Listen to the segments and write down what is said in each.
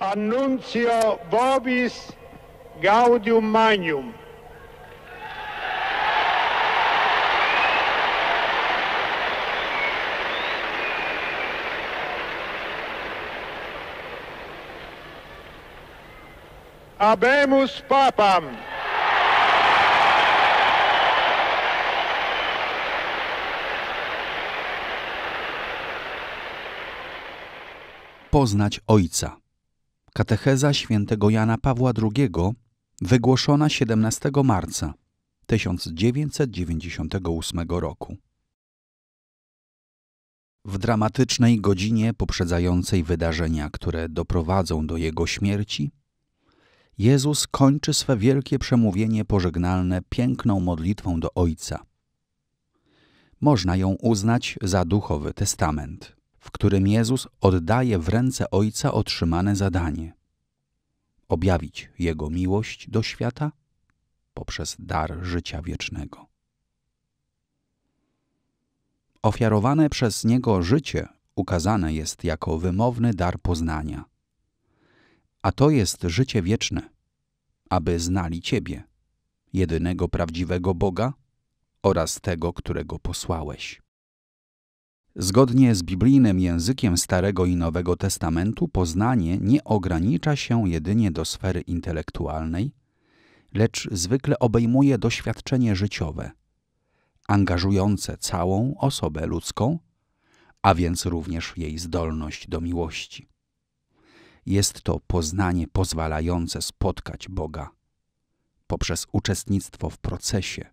Annuncio vobis gaudium magnum. Abemus Papam. Poznać Ojca. Katecheza świętego Jana Pawła II, wygłoszona 17 marca 1998 roku. W dramatycznej godzinie poprzedzającej wydarzenia, które doprowadzą do jego śmierci, Jezus kończy swe wielkie przemówienie pożegnalne piękną modlitwą do Ojca. Można ją uznać za duchowy testament w którym Jezus oddaje w ręce Ojca otrzymane zadanie objawić Jego miłość do świata poprzez dar życia wiecznego. Ofiarowane przez Niego życie ukazane jest jako wymowny dar poznania. A to jest życie wieczne, aby znali Ciebie, jedynego prawdziwego Boga oraz tego, którego posłałeś. Zgodnie z biblijnym językiem Starego i Nowego Testamentu poznanie nie ogranicza się jedynie do sfery intelektualnej, lecz zwykle obejmuje doświadczenie życiowe, angażujące całą osobę ludzką, a więc również jej zdolność do miłości. Jest to poznanie pozwalające spotkać Boga poprzez uczestnictwo w procesie,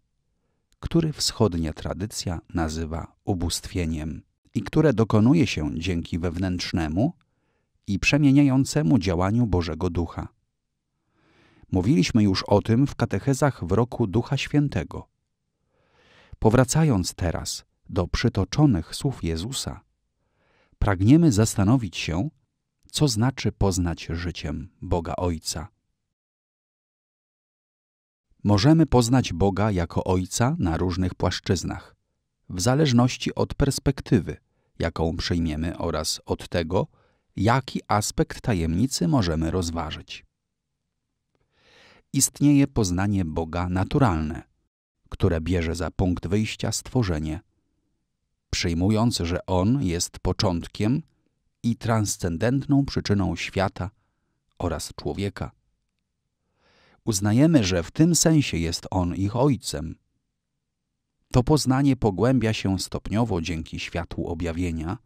który wschodnia tradycja nazywa ubóstwieniem i które dokonuje się dzięki wewnętrznemu i przemieniającemu działaniu Bożego Ducha. Mówiliśmy już o tym w katechezach w roku Ducha Świętego. Powracając teraz do przytoczonych słów Jezusa, pragniemy zastanowić się, co znaczy poznać życiem Boga Ojca. Możemy poznać Boga jako Ojca na różnych płaszczyznach w zależności od perspektywy, jaką przyjmiemy oraz od tego, jaki aspekt tajemnicy możemy rozważyć. Istnieje poznanie Boga naturalne, które bierze za punkt wyjścia stworzenie, przyjmując, że On jest początkiem i transcendentną przyczyną świata oraz człowieka. Uznajemy, że w tym sensie jest On ich Ojcem, to poznanie pogłębia się stopniowo dzięki światłu objawienia,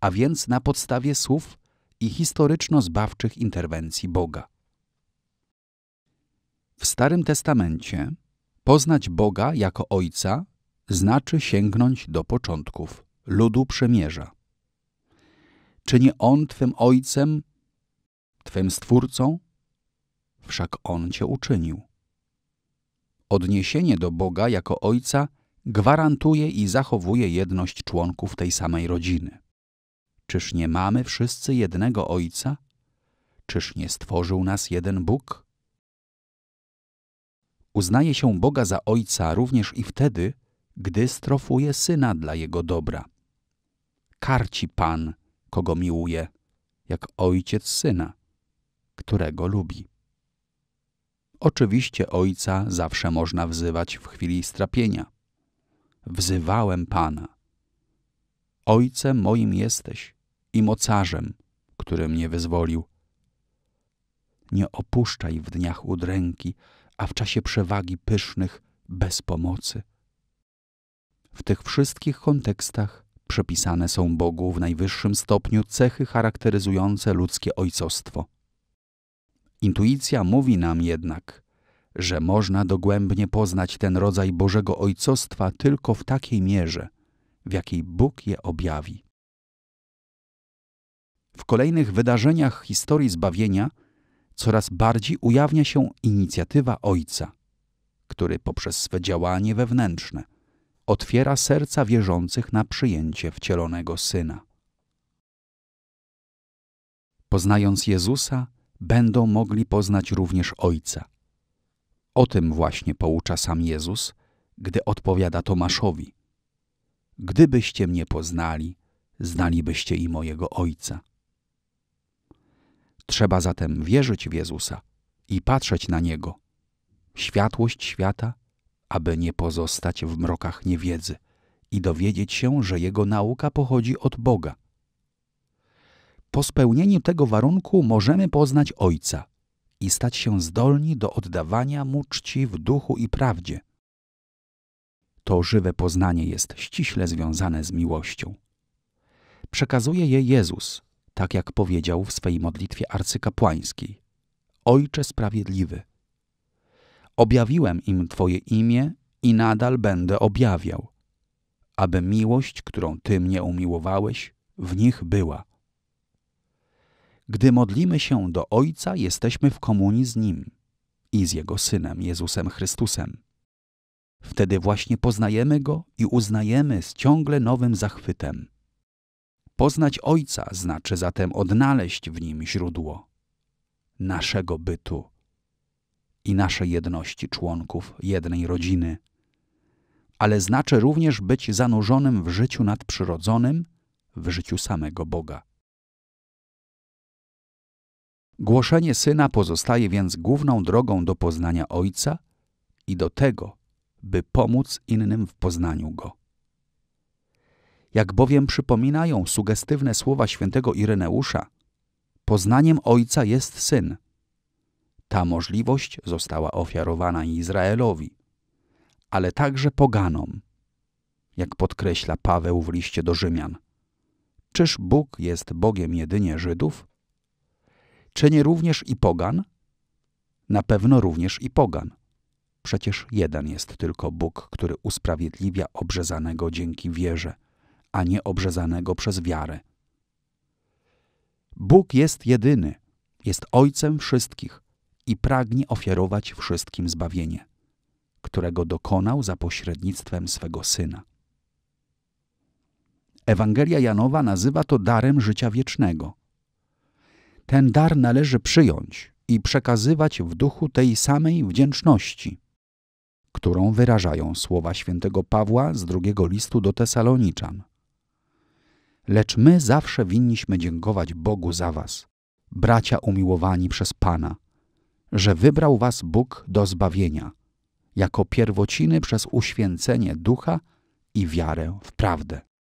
a więc na podstawie słów i historyczno-zbawczych interwencji Boga. W Starym Testamencie poznać Boga jako Ojca znaczy sięgnąć do początków ludu przymierza. Czy nie On Twym Ojcem, Twym Stwórcą? Wszak On Cię uczynił. Odniesienie do Boga jako Ojca gwarantuje i zachowuje jedność członków tej samej rodziny. Czyż nie mamy wszyscy jednego Ojca? Czyż nie stworzył nas jeden Bóg? Uznaje się Boga za Ojca również i wtedy, gdy strofuje Syna dla Jego dobra. Karci Pan, kogo miłuje, jak Ojciec Syna, którego lubi. Oczywiście Ojca zawsze można wzywać w chwili strapienia – wzywałem Pana. Ojcem moim jesteś i mocarzem, który mnie wyzwolił. Nie opuszczaj w dniach udręki, a w czasie przewagi pysznych bez pomocy. W tych wszystkich kontekstach przypisane są Bogu w najwyższym stopniu cechy charakteryzujące ludzkie ojcostwo. Intuicja mówi nam jednak, że można dogłębnie poznać ten rodzaj Bożego Ojcostwa tylko w takiej mierze, w jakiej Bóg je objawi. W kolejnych wydarzeniach historii zbawienia coraz bardziej ujawnia się inicjatywa Ojca, który poprzez swe działanie wewnętrzne otwiera serca wierzących na przyjęcie wcielonego Syna. Poznając Jezusa, będą mogli poznać również Ojca – o tym właśnie poucza sam Jezus, gdy odpowiada Tomaszowi: Gdybyście mnie poznali, znalibyście i mojego Ojca. Trzeba zatem wierzyć w Jezusa i patrzeć na Niego, światłość świata, aby nie pozostać w mrokach niewiedzy i dowiedzieć się, że Jego nauka pochodzi od Boga. Po spełnieniu tego warunku możemy poznać Ojca – i stać się zdolni do oddawania mu czci w duchu i prawdzie. To żywe poznanie jest ściśle związane z miłością. Przekazuje je Jezus, tak jak powiedział w swej modlitwie arcykapłańskiej: Ojcze sprawiedliwy. Objawiłem im Twoje imię i nadal będę objawiał, aby miłość, którą Ty mnie umiłowałeś, w nich była gdy modlimy się do Ojca, jesteśmy w komunii z Nim i z Jego Synem, Jezusem Chrystusem. Wtedy właśnie poznajemy Go i uznajemy z ciągle nowym zachwytem. Poznać Ojca znaczy zatem odnaleźć w Nim źródło naszego bytu i naszej jedności członków jednej rodziny, ale znaczy również być zanurzonym w życiu nadprzyrodzonym, w życiu samego Boga. Głoszenie Syna pozostaje więc główną drogą do poznania Ojca i do tego, by pomóc innym w poznaniu Go. Jak bowiem przypominają sugestywne słowa świętego Ireneusza, poznaniem Ojca jest Syn. Ta możliwość została ofiarowana Izraelowi, ale także poganom, jak podkreśla Paweł w liście do Rzymian. Czyż Bóg jest Bogiem jedynie Żydów? Czy nie również i pogan? Na pewno również i pogan. Przecież jeden jest tylko Bóg, który usprawiedliwia obrzezanego dzięki wierze, a nie obrzezanego przez wiarę. Bóg jest jedyny, jest Ojcem wszystkich i pragnie ofiarować wszystkim zbawienie, którego dokonał za pośrednictwem swego Syna. Ewangelia Janowa nazywa to darem życia wiecznego – ten dar należy przyjąć i przekazywać w duchu tej samej wdzięczności, którą wyrażają słowa świętego Pawła z drugiego listu do Tesaloniczan. Lecz my zawsze winniśmy dziękować Bogu za was, bracia umiłowani przez Pana, że wybrał was Bóg do zbawienia, jako pierwociny przez uświęcenie ducha i wiarę w prawdę.